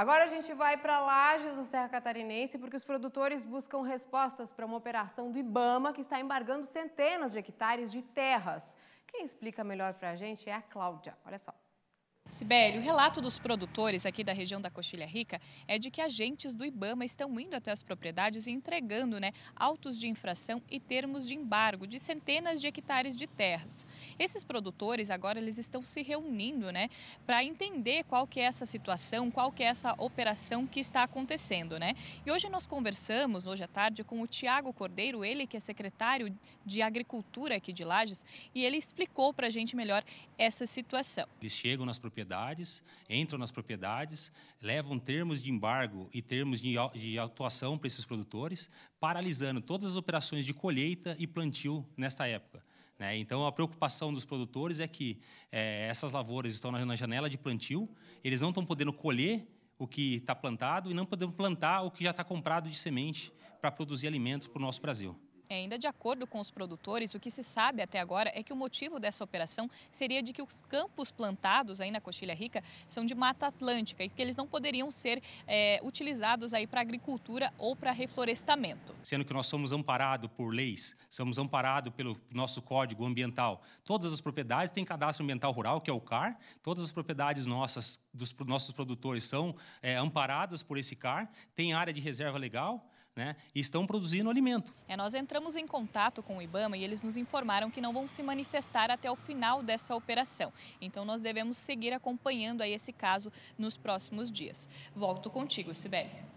Agora a gente vai para Lages, na Serra Catarinense, porque os produtores buscam respostas para uma operação do Ibama que está embargando centenas de hectares de terras. Quem explica melhor para a gente é a Cláudia. Olha só. Sibeli, o relato dos produtores aqui da região da Coxilha Rica é de que agentes do IBAMA estão indo até as propriedades e entregando né, autos de infração e termos de embargo de centenas de hectares de terras. Esses produtores agora eles estão se reunindo né, para entender qual que é essa situação, qual que é essa operação que está acontecendo. Né? E hoje nós conversamos, hoje à tarde, com o Tiago Cordeiro, ele que é secretário de Agricultura aqui de Lages, e ele explicou para a gente melhor essa situação. Eles chegam nas propriedades propriedades, entram nas propriedades, levam termos de embargo e termos de, de atuação para esses produtores, paralisando todas as operações de colheita e plantio nesta época. Né? Então, a preocupação dos produtores é que é, essas lavouras estão na, janela de plantio, eles não estão podendo colher o que está plantado e não podendo plantar o que já está comprado de semente para produzir alimentos para o nosso Brasil. É, ainda de acordo com os produtores, o que se sabe até agora é que o motivo dessa operação seria de que os campos plantados aí na Coxilha Rica são de Mata Atlântica e que eles não poderiam ser é, utilizados aí para agricultura ou para reflorestamento. Sendo que nós somos amparados por leis, somos amparados pelo nosso código ambiental. Todas as propriedades têm cadastro ambiental rural, que é o CAR, todas as propriedades nossas, dos nossos produtores são é, amparadas por esse CAR, tem área de reserva legal, né, e estão produzindo alimento. É, nós entramos em contato com o Ibama e eles nos informaram que não vão se manifestar até o final dessa operação. Então nós devemos seguir acompanhando aí esse caso nos próximos dias. Volto contigo, Sibeli.